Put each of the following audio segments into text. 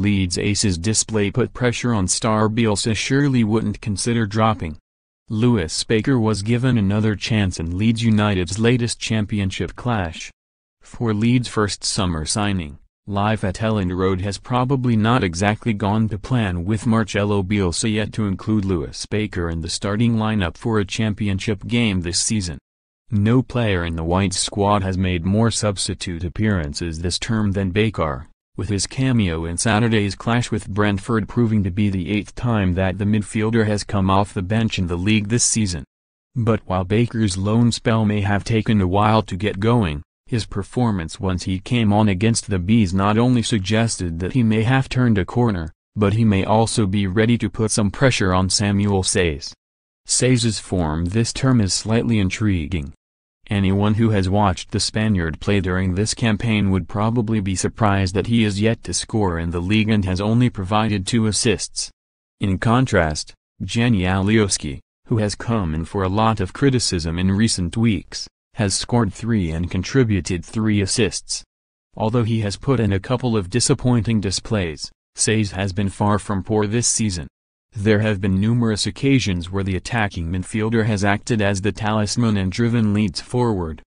Leeds aces display put pressure on star Bielsa surely wouldn't consider dropping. Lewis Baker was given another chance in Leeds United's latest championship clash. For Leeds' first summer signing, life at Elland Road has probably not exactly gone to plan with Marcelo Bielsa yet to include Lewis Baker in the starting lineup for a championship game this season. No player in the White squad has made more substitute appearances this term than Baker, with his cameo in Saturday's clash with Brentford proving to be the eighth time that the midfielder has come off the bench in the league this season. But while Baker's loan spell may have taken a while to get going, his performance once he came on against the Bees not only suggested that he may have turned a corner, but he may also be ready to put some pressure on Samuel Says. Says's form this term is slightly intriguing, Anyone who has watched the Spaniard play during this campaign would probably be surprised that he is yet to score in the league and has only provided two assists. In contrast, Alioski, who has come in for a lot of criticism in recent weeks, has scored three and contributed three assists. Although he has put in a couple of disappointing displays, Says has been far from poor this season. There have been numerous occasions where the attacking midfielder has acted as the talisman and driven leads forward.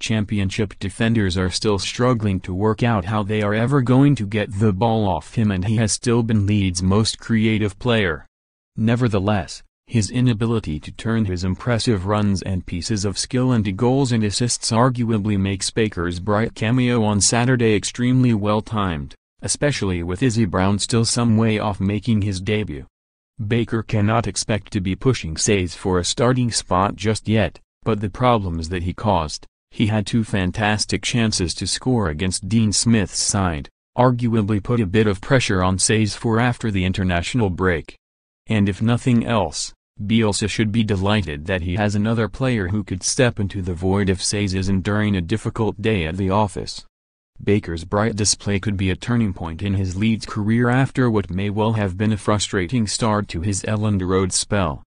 Championship defenders are still struggling to work out how they are ever going to get the ball off him and he has still been Leeds' most creative player. Nevertheless, his inability to turn his impressive runs and pieces of skill into goals and assists arguably makes Baker's bright cameo on Saturday extremely well timed, especially with Izzy Brown still some way off making his debut. Baker cannot expect to be pushing Says for a starting spot just yet, but the problems that he caused, he had two fantastic chances to score against Dean Smith's side, arguably put a bit of pressure on Says for after the international break. And if nothing else, Bielsa should be delighted that he has another player who could step into the void if Says isn't during a difficult day at the office. Baker's bright display could be a turning point in his Leeds career after what may well have been a frustrating start to his Elland Road spell.